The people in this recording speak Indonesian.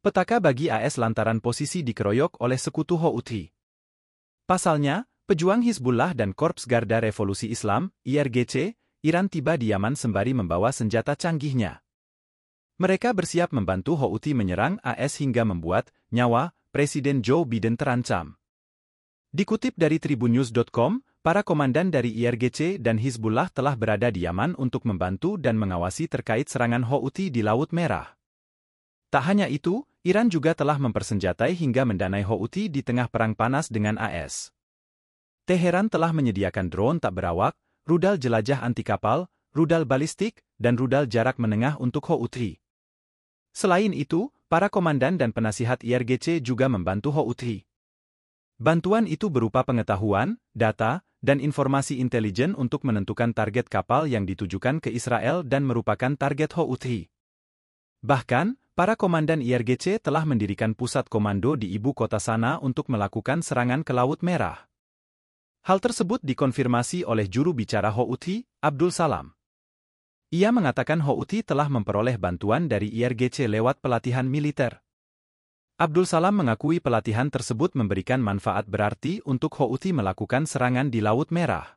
Petaka bagi AS lantaran posisi dikeroyok oleh sekutu Houthi. Pasalnya, pejuang Hizbullah dan Korps Garda Revolusi Islam, IRGC, Iran tiba di Yaman sembari membawa senjata canggihnya. Mereka bersiap membantu Houthi menyerang AS hingga membuat nyawa Presiden Joe Biden terancam. Dikutip dari tribunnews.com, para komandan dari IRGC dan Hizbullah telah berada di Yaman untuk membantu dan mengawasi terkait serangan Houthi di Laut Merah. Tak hanya itu, Iran juga telah mempersenjatai hingga mendanai Houthi di tengah perang panas dengan AS. Teheran telah menyediakan drone tak berawak, rudal jelajah anti kapal, rudal balistik, dan rudal jarak menengah untuk Houthi. Selain itu, para komandan dan penasihat IRGC juga membantu Houthi. Bantuan itu berupa pengetahuan, data, dan informasi intelijen untuk menentukan target kapal yang ditujukan ke Israel dan merupakan target Houthi. Bahkan, para komandan IRGC telah mendirikan pusat komando di ibu kota sana untuk melakukan serangan ke Laut Merah. Hal tersebut dikonfirmasi oleh juru bicara Houthi, Abdul Salam. Ia mengatakan Houthi telah memperoleh bantuan dari IRGC lewat pelatihan militer. Abdul Salam mengakui pelatihan tersebut memberikan manfaat berarti untuk Houthi melakukan serangan di Laut Merah.